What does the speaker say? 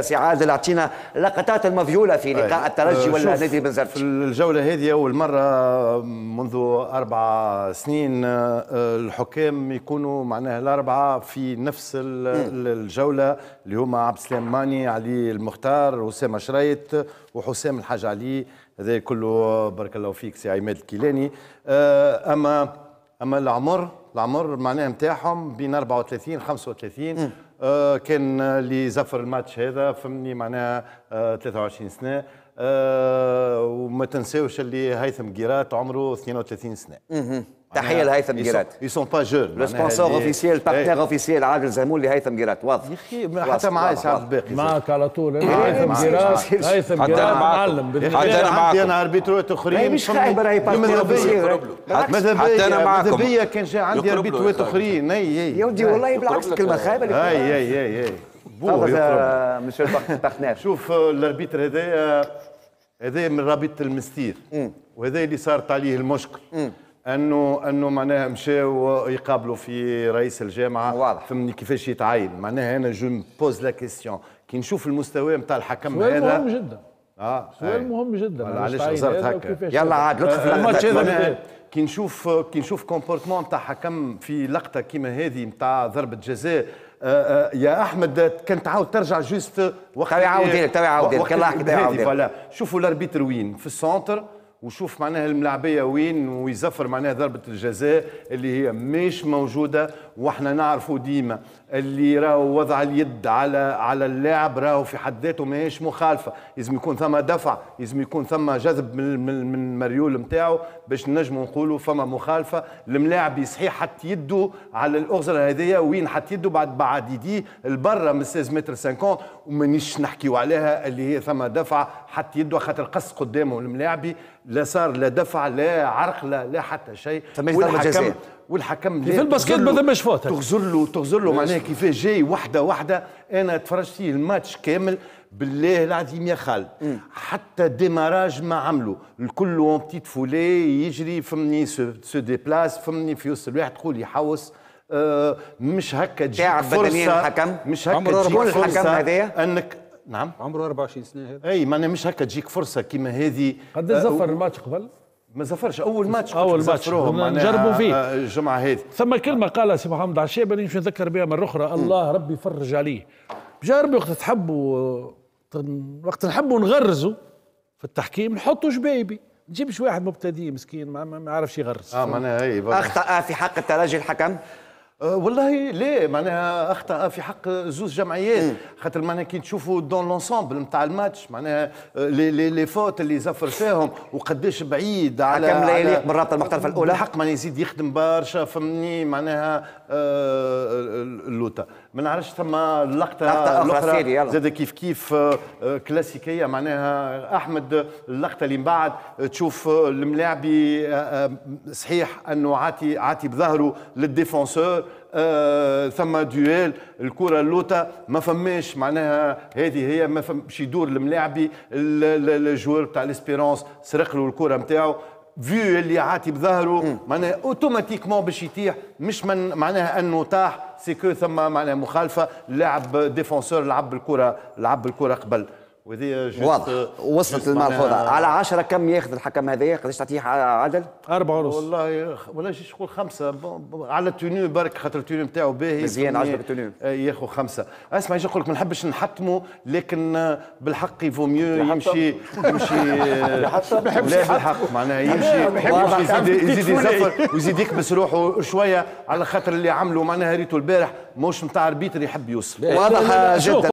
سي عادل اعطينا لقطات المذيوله في لقاء الترجي آه، ولا نادي بن زرتش في الجوله هذه اول مره منذ اربع سنين آه، الحكام يكونوا معناها الاربعه في نفس الجوله اللي هما عبد السلام ماني علي المختار وسام شريت وحسام الحاج علي هذا كله بارك الله فيك سي عماد الكيلاني آه، اما اما العمر العمر معناها نتاعهم بين 34 35 آه كان اللي زفر الماتش هذا فهمني معناها آه 23 سنه آه وما تنساوش اللي هيثم قيرات عمره 32 سنه. تحيه لهيثم جيرات يسون, سون با جون لو سبونسور اوفيسيال بارتنير اوفيسيال عادل زهمول لهيثم جيرات واضح يا اخي حتى معايا سعد باقي معك إيه. على طول إيه، هيثم جيرات هيثم جيرات معلم إيه. حتى انا معاك انا اربيتروات اخرين مش خايب راهي بارتنير اوفيسيال ماذا بيا ماذا بيا كان جا عندي اربيتروات اخرين يا ودي والله بالعكس كلمه خايبه اللي اي اي اي اي شوف الاربيتر هذايا هذايا من رابطه المستير وهذا اللي صارت عليه المشكل انه انه معناها مشاو يقابلوا في رئيس الجامعه واضح فهمني كيفاش يتعين معناها انا جو بوز لا كيستيون كي نشوف المستوى نتاع الحكم هذا سؤال مهم جدا اه سؤال مهم جدا علاش صارت هكا يلا عاد لطف آه، الماتش هذا كي نشوف كي نشوف كومبورتمون نتاع حكم في لقطه كيما هذه نتاع ضربه جزاء آه، آه، يا احمد كان تعاود ترجع جوست وقت تو يعاود لك تو يعاود لك شوفوا الاربيتر وين في السونتر وشوف معناها الملعبيه وين ويزفر معناها ضربه الجزاء اللي هي مش موجوده واحنا نعرفوا ديما اللي راهو وضع اليد على على اللاعب راهو في حد ذاته ماهيش مخالفه لازم يكون ثم دفع لازم يكون ثم جذب من من, من المريول نتاعو باش نجموا نقولوا فما مخالفه الملاعب يصحيح حط يده على الاغزره هذيا وين حط يده بعد بعد يديه لبرا من 16 متر 50 ومانيش نحكيو عليها اللي هي ثم دفع حط يده خاطر قص قدامه الملاعبي لا صار لا دفع لا عرقله لا حتى شيء والحكم جزاء والحكم في الباسكت ما ثماش فوت تغزر له تغزر له معناها كيفاش جاي وحده وحده انا تفرجت فيه الماتش كامل بالله العظيم يا خال حتى ديماراج ما عملوا الكل اون بتيت فولي يجري فمني سو, ديبلاس فمني في وسط الواحد تقول يحوس آه، مش هكا تجيك فرصه مش هكا تجيك فرصه انك نعم عمره 24 سنه هذا اي معناها مش هكا تجيك فرصه كيما هذه قد زفر آه الماتش قبل ما زفرش اول ماتش اول ماتش نجربوا فيه آه، الجمعه هذه ثم كلمه قالها سي محمد عشيبني باش نذكر بها مره اخرى الله ربي يفرج عليه جربوا وقت تحبوا وقت نحبوا نغرزوا في التحكيم نحطوا جبايبي نجيبش واحد مبتدئ مسكين ما, ما يعرفش يغرز اه معناها اي اخطا آه، في حق الترجي الحكم أه، والله لا معناها اخطا في حق زوز جمعيات خاطر معناها كي تشوفوا دون لونسومبل نتاع الماتش معناها أه، لي لي لي فوت اللي زفر فيهم وقداش بعيد على كم لا يليق بالرابطه المحترفه الاولى حق معناها يزيد يخدم برشا فهمني معناها أه، بيوتا ما نعرفش ثم اللقطه الاخرى زاد كيف كيف آه، كلاسيكيه معناها احمد اللقطه اللي من بعد تشوف الملاعبي آه، آه، صحيح انه عاتي عاتي بظهره للديفونسور آه ثم دويل الكره اللوطه ما فماش معناها هذه هي ما فماش يدور الملاعبي الجوار بتاع ليسبيرونس سرق له الكره نتاعو فيو اللي عاتي بظهره معناها اوتوماتيكمون باش يطيح مش من معناها انه طاح سي كو ثم معناها مخالفه لعب ديفونسور لعب الكره لعب الكره قبل وهذه واضح وصلت الملحوظه على 10 كم ياخذ الحكم هذا قداش تعطيه عدل؟ أربعة ونص والله ولا شيش شكون خمسة على التونيو برك خاطر التونيو نتاعو باهي مزيان عجبك التونيو آه، ياخذ خمسة اسمع ايش نقول لك ما نحبش نحتمه لكن بالحق يفو ميو يمشي يمشي لا بالحق معناها يمشي يزيد يزفر ويزيد يكبس روحه شوية على خاطر اللي عمله معناها ريتو البارح مش نتاع اللي يحب يوصل واضح جدا